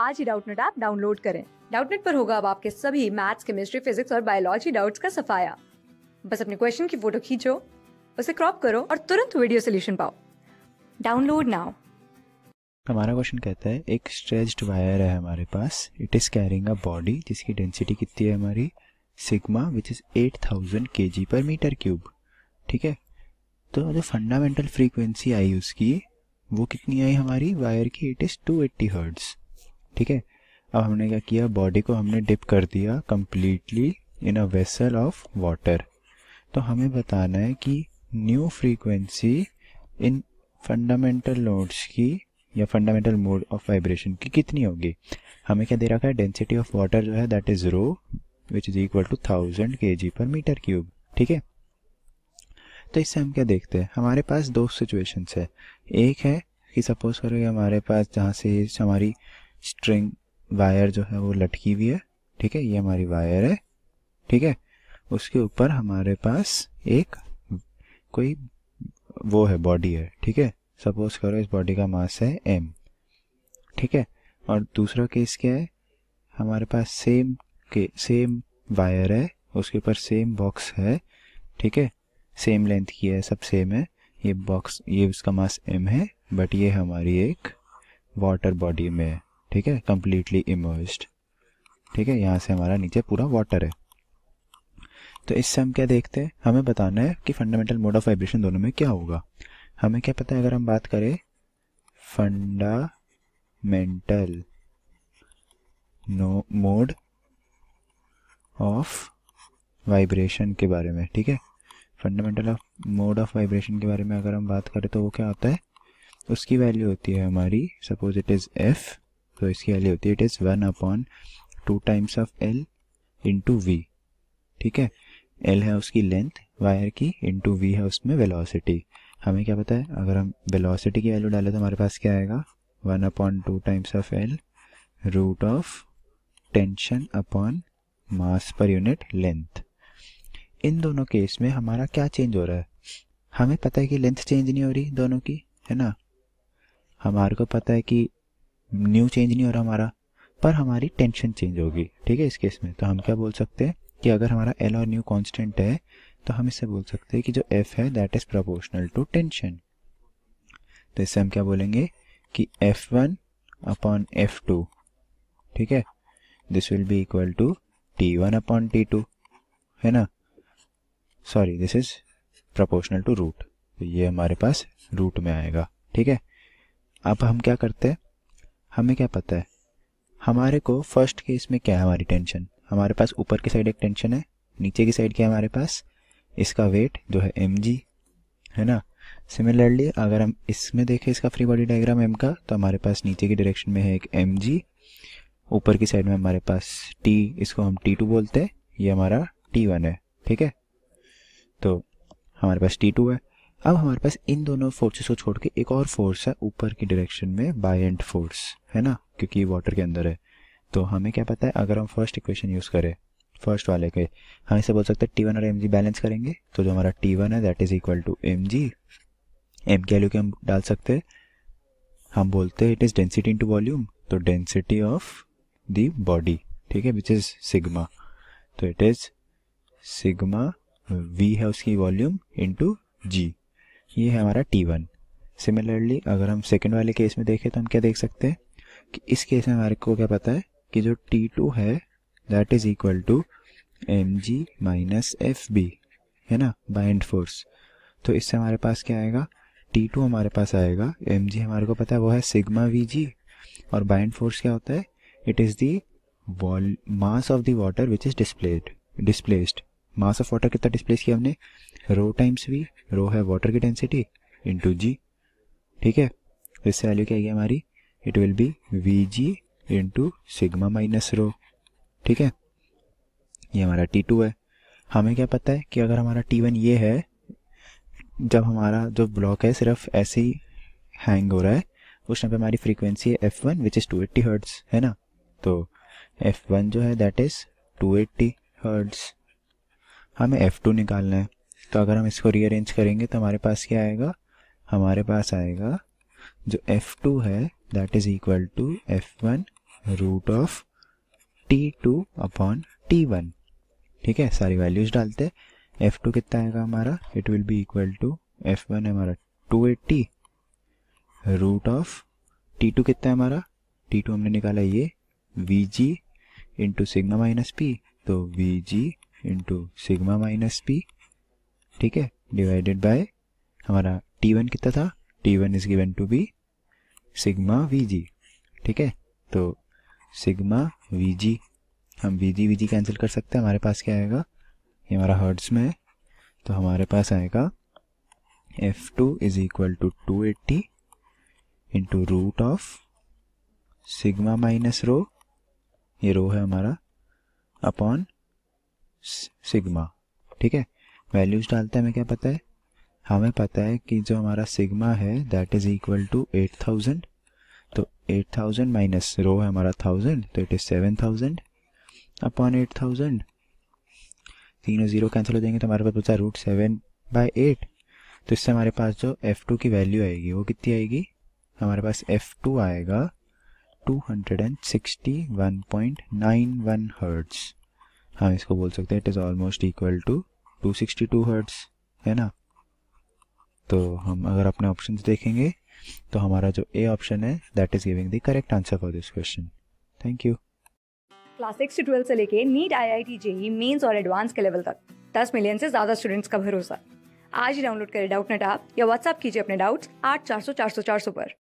आज ही Doubtnut app download करें डाउटनेट पर होगा अब आपके सभी मैथ्स केमिस्ट्री फिजिक्स और बायोलॉजी डाउट्स का सफाया बस अपने क्वेश्चन की फोटो खींचो उसे क्रॉप करो और तुरंत वीडियो सोल्यूशन पाओ डाउनलोड नाउ हमारा क्वेश्चन कहता है एक स्ट्रेच्ड वायर है हमारे पास it is carrying a body जिसकी डेंसिटी कितनी है हमारी सिग्मा विच इज 8000 जी पर मीटर क्यूब ठीक है तो जो फंडामेंटल फ्रीक्वेंसी आई उसकी वो कितनी आई हमारी वायर की इट इज़ 280 हर्ड्स ठीक है अब हमने क्या किया बॉडी को हमने डिप कर दिया completely in a vessel of water तो हमें बताना है कि new frequency in fundamental notes की या फंडामेंटल मोड ऑफ वाइब्रेशन की कितनी होगी हमें क्या दे रखा है डेंसिटी ऑफ वाटर जो है that is rho which is equal to thousand K G पर मीटर क्यूब ठीक है तो इससे हम क्या देखते हैं हमारे पास दो सिचुएशंस है एक है कि सपोज करो हमारे पास जहाँ से हमारी स्ट्रिंग वायर जो है वो लटकी हुई है ठीक है ये हमारी वायर है ठीक है उसके ऊपर हमारे पास एक कोई वो है बॉडी है ठीक है सपोज करो इस बॉडी का मास है एम ठीक है और दूसरा केस क्या है हमारे पास सेम के सेम वायर है उसके ऊपर सेम बॉक्स है ठीक है सेम लेंथ की है सब सेम है ये बॉक्स ये उसका मास एम है बट ये हमारी एक वाटर बॉडी में है ठीक है कम्प्लीटली इमर्स्ड ठीक है यहाँ से हमारा नीचे पूरा वाटर है तो इससे हम क्या देखते हैं हमें बताना है कि फंडामेंटल मोड ऑफ वाइब्रेशन दोनों में क्या होगा हमें क्या पता है अगर हम बात करें fundamental no mode of vibration के बारे में ठीक है fundamental of mode of vibration के बारे में अगर हम बात करें तो वो क्या होता है उसकी वैल्यू होती है हमारी सपोज इट इज़ एफ़ तो इसकी वैल्यू होती है it is one upon two times of L into V ठीक है एल है उसकी लेंथ वायर की इंटू वी है उसमें वेलोसिटी हमें क्या पता है अगर हम वेलोसिटी की वैल्यू डालें तो हमारे पास क्या आएगा one upon two times of L root of tension upon mass per unit length in दोनों केस में हमारा क्या चेंज हो रहा है हमें पता है कि लेंथ चेंज नहीं हो रही दोनों की है ना हमारे को पता है कि न्यू चेंज नहीं हो रहा हमारा पर हमारी टेंशन चेंज होगी ठीक है इस केस में तो हम क्या बोल सकते हैं कि अगर हमारा एल और न्यू कॉन्स्टेंट है तो हम इससे बोल सकते हैं कि जो एफ है that is proportional to tension तो इससे हम क्या बोलेंगे कि F one upon F two ठीक है this will be equal to T one upon T two है ना sorry this is proportional to root तो ये हमारे पास रूट में आएगा ठीक है अब हम क्या करते हैं हमें क्या पता है हमारे को फर्स्ट केस में क्या है हमारी टेंशन हमारे पास ऊपर की साइड एक टेंशन है नीचे की साइड क्या है हमारे पास इसका वेट जो है एम है ना सिमिलरली अगर हम इसमें देखें इसका फ्री बॉडी डायग्राम एम का तो हमारे पास नीचे की डायरेक्शन में है एक एम ऊपर की साइड में हमारे पास टी इसको हम टी टू बोलते हैं ये हमारा टी वन है ठीक है तो हमारे पास टी टू है अब हमारे पास इन दोनों फोर्सेस को छोड़ के एक और फोर्स है ऊपर की डायरेक्शन में बाय एंड फोर्स है ना क्योंकि वाटर के अंदर है तो हमें क्या पता है अगर हम फर्स्ट इक्वेशन यूज़ करें फर्स्ट वाले के हम इसे बोल सकते हैं टी वन और एम जी बैलेंस करेंगे तो जो हमारा टी वन है that is equal to M G M के वैल्यू के हम डाल सकते हैं हम बोलते हैं it is density into volume तो डेंसिटी ऑफ द बॉडी ठीक है विच इज़ सिग्मा तो इट इज़ सिग्मा वी है उसकी वॉल्यूम इंटू जी ये है हमारा टी वन सिमिलरली अगर हम सेकेंड वाले केस में देखें तो हम क्या देख सकते हैं कि इस केस में हमारे को क्या पता है कि जो टी टू है that is equal to M G minus F B है ना बाइंड फोर्स तो इससे हमारे पास क्या आएगा टी टू हमारे पास आएगा एम जी हमारे को पता है वो है सिग्मा वी जी और बाइंड फोर्स क्या होता है it is the mass of the water which is displaced displaced mass of water कितना डिस्प्लेस किया हमने रो टाइम्स वी रो है वाटर की डेंसिटी इंटू जी ठीक है इससे वैल्यू क्या आएगी हमारी it will be V G into sigma minus rho ठीक है ये हमारा टी टू है हमें क्या पता है कि अगर हमारा टी वन ये है जब हमारा जो ब्लॉक है सिर्फ ऐसे ही हैंग हो रहा है उस टाइम पे हमारी फ्रीक्वेंसी है F one which is two eighty hertz है ना तो एफ वन जो है that is two eighty hertz हमें एफ़ टू निकालना है तो अगर हम इसको रीअरेंज करेंगे तो हमारे पास क्या आएगा हमारे पास आएगा जो एफ़ टू है that is equal to F1 one root of T two upon T one ठीक है सारी वैल्यूज डालते हैं एफ़ टू कितना आएगा हमारा it will be equal to F one हमारा two eighty root of T two कितना है हमारा टी टू हमने निकाला ये V G into sigma minus P तो V G into sigma minus P ठीक है डिवाइडेड बाय हमारा टी वन कितना था T one is given to be sigma V G ठीक है तो सिग्मा वी जी हम V G V G cancel कर सकते हैं हमारे पास क्या आएगा ये हमारा हर्ट्स में है तो हमारे पास आएगा F two is equal to two eighty into root of sigma minus rho ये रो है हमारा अपॉन सिग्मा ठीक है वैल्यूज डालते हैं हमें क्या पता है हमें पता है कि जो हमारा सिग्मा है that is equal to eight thousand तो एट थाउजेंड माइनस रो है हमारा थाउजेंड तो it is seven thousand upon eight thousand तीनों जीरो कैंसिल हो जाएंगे तो हमारे पास बचा रूट सेवन बाई एट तो इससे हमारे पास जो एफ टू की वैल्यू आएगी वो कितनी आएगी हमारे पास एफ टू आएगा two hundred and sixty one point nine one hertz हाँ इसको बोल सकते हैं it is almost equal to 262 sixty hertz है ना तो हम अगर अपने ऑप्शन देखेंगे तो हमारा जो ए ऑप्शन है that is giving the correct answer for this question thank you class six से ट्वेल्थ से लेके NEET I I T JEE mains और एडवांस के लेवल तक दस मिलियन से ज्यादा स्टूडेंट्स का भरोसा आज ही डाउनलोड करें डाउट नेट आप या व्हाट्सअप कीजिए अपने डाउट्स आठ चार सौ चार सौ चार सौ पर